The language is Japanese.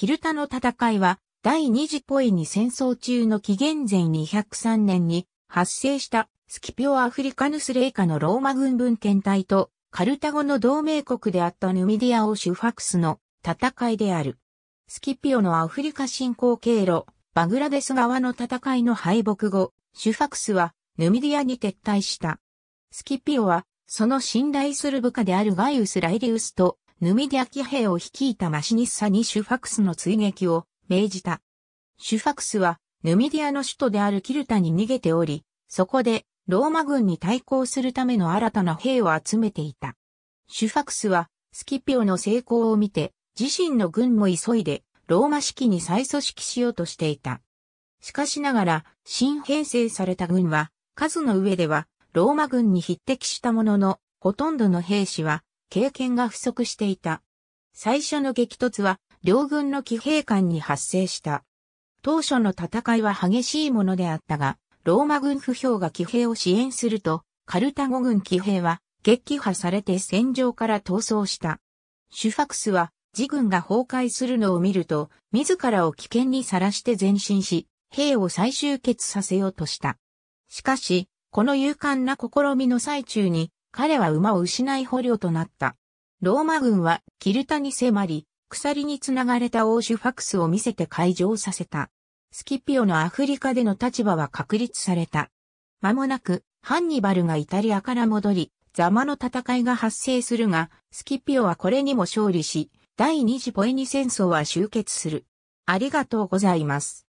キルタの戦いは、第二次ポエニ戦争中の紀元前203年に発生したスキピオ・アフリカヌスレイカのローマ軍分遣隊とカルタゴの同盟国であったヌミディアオ・シュファクスの戦いである。スキピオのアフリカ侵攻経路、バグラデス側の戦いの敗北後、シュファクスはヌミディアに撤退した。スキピオは、その信頼する部下であるガイウス・ライリウスとヌミディア騎兵を率いたマシニッサにシュファクスの追撃を命じた。シュファクスはヌミディアの首都であるキルタに逃げており、そこでローマ軍に対抗するための新たな兵を集めていた。シュファクスはスキピオの成功を見て自身の軍も急いでローマ式に再組織しようとしていた。しかしながら新編成された軍は数の上ではローマ軍に匹敵したもののほとんどの兵士は経験が不足していた。最初の激突は両軍の騎兵間に発生した。当初の戦いは激しいものであったが、ローマ軍不評が騎兵を支援すると、カルタゴ軍騎兵は撃破されて戦場から逃走した。シュファクスは自軍が崩壊するのを見ると、自らを危険にさらして前進し、兵を再集結させようとした。しかし、この勇敢な試みの最中に、彼は馬を失い捕虜となった。ローマ軍はキルタに迫り、鎖につながれた欧州ファクスを見せて解除させた。スキピオのアフリカでの立場は確立された。間もなく、ハンニバルがイタリアから戻り、ザマの戦いが発生するが、スキピオはこれにも勝利し、第二次ポエニ戦争は終結する。ありがとうございます。